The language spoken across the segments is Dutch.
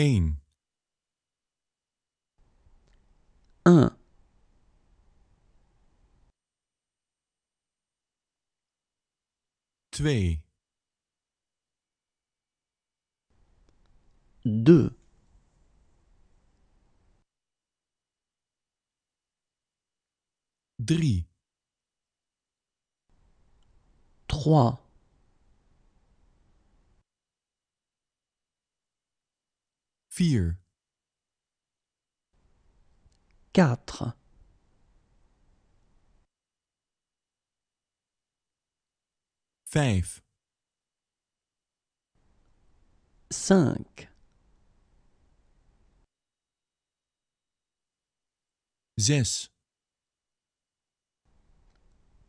1 1 2 2 3 3 4 5 5 6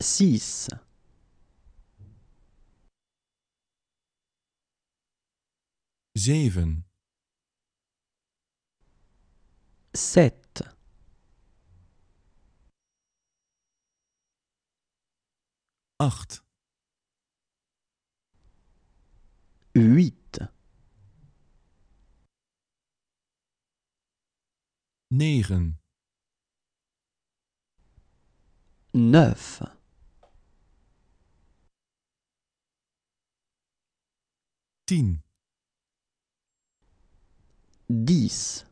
6 7 sept huit neuf dix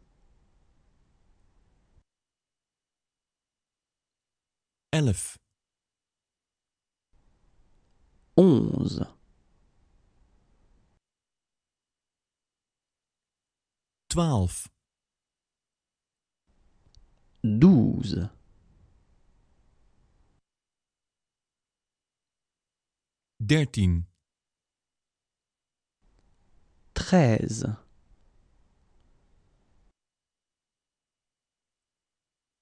elf. Onze. Twaalf. Douze. Dertien. Treize.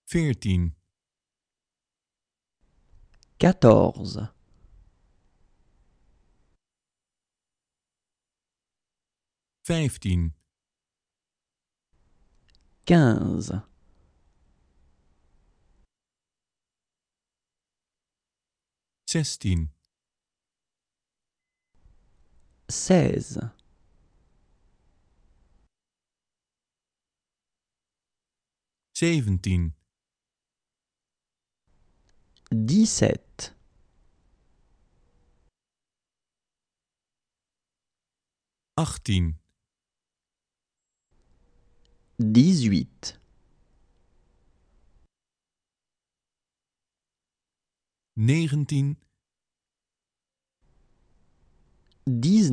Veertien. 14. 15 15. 16. 16. 17. 17, 18, achttien dix-huit negentien dix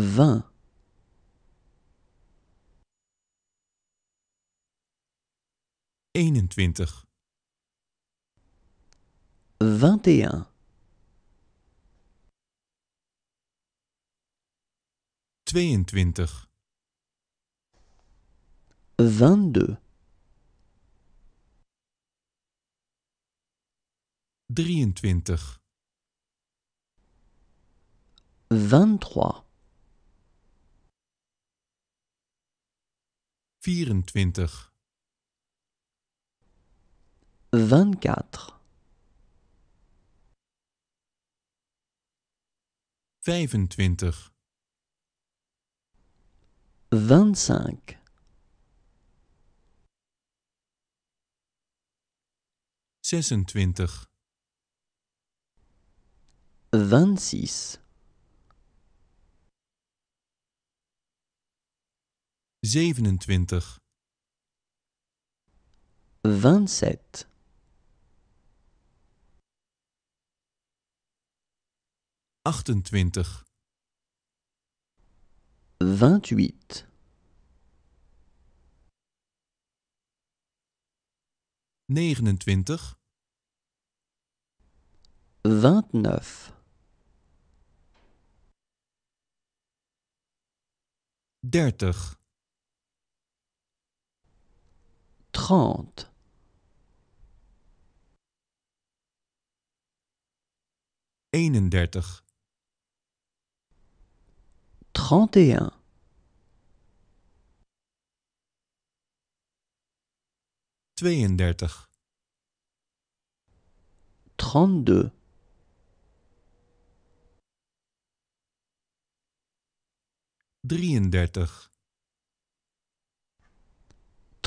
vingt. Eenentwintig. Vingt et un. Tweeëntwintig. Vingt-deux. Drieëntwintig. Vingt-trois. vierentwintig. 24 Vijfentwintig. 26 Zesentwintig. 27, 27 28 achtentwintig, negenentwintig, trente. Eenendertig. Trente et un. trente Drieëndertig.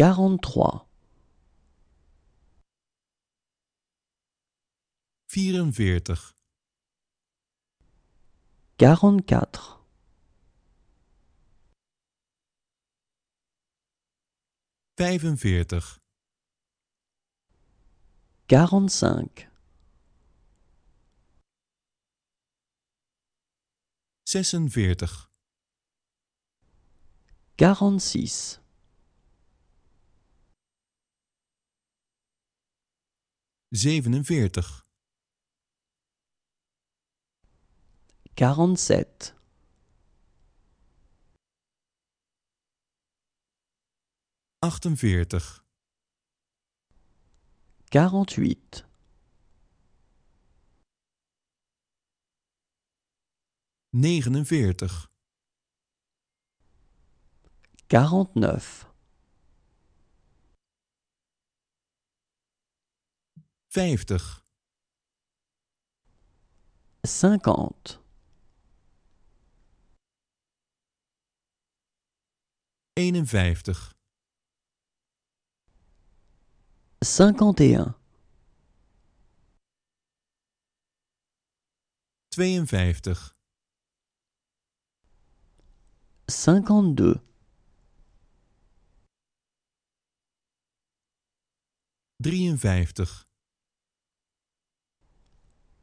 43, 44, 44 45 45 46 46 47, 47 48 48 49 49 vijftig, cinquante, eenenvijftig, 51 52 52 53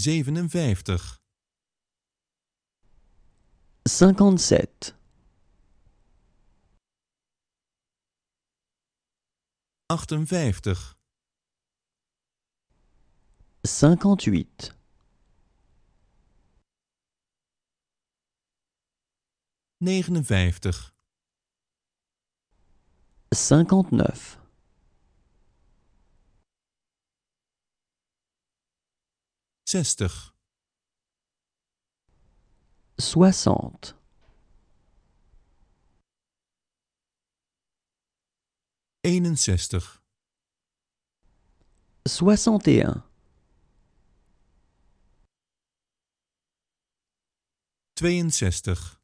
57 57 58 58 59 59 zestig. Soixante. Eenenzestig. Soixante et un. Tweeënzestig.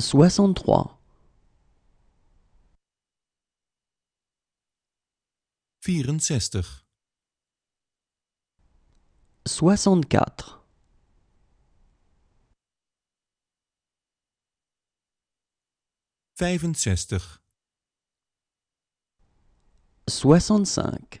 soixante-trois 64 soixante-quatre soixante-cinq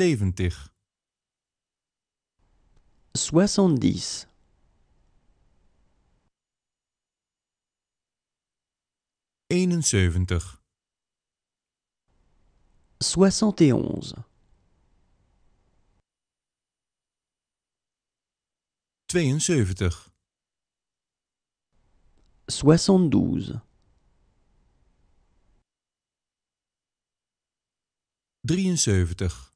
zeventig. soixante 71 Eenenzeventig. 72 72 73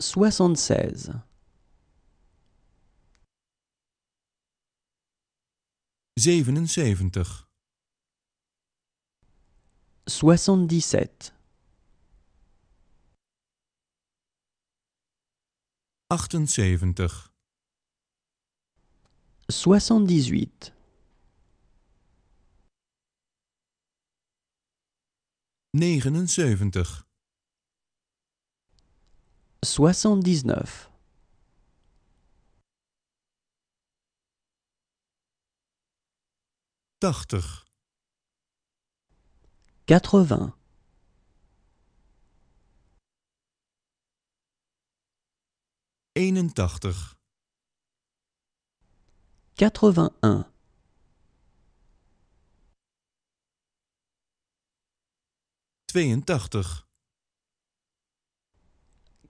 76, 77, Zevenenzeventig. soixante dix Soixante-dix-huit. 79 80 80 81 81 82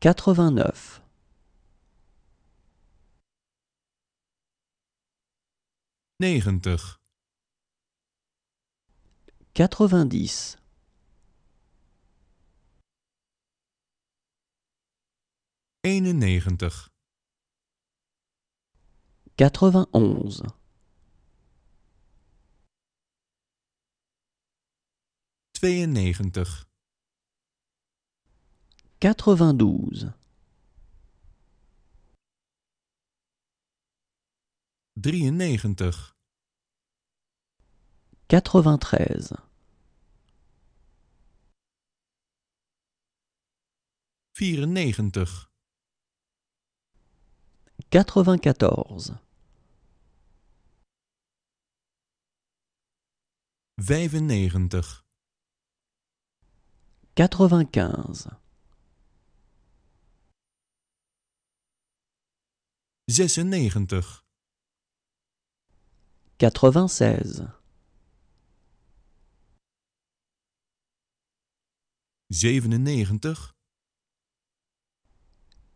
89. vingt negentig quatre-vingt-dix eenennegentig quatre-vingt-onze tweeënnegentig 92 93 93 94 94 95 95 96 96 97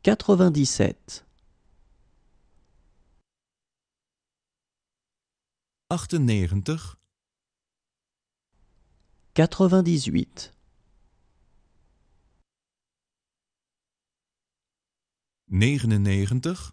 97 98 98 99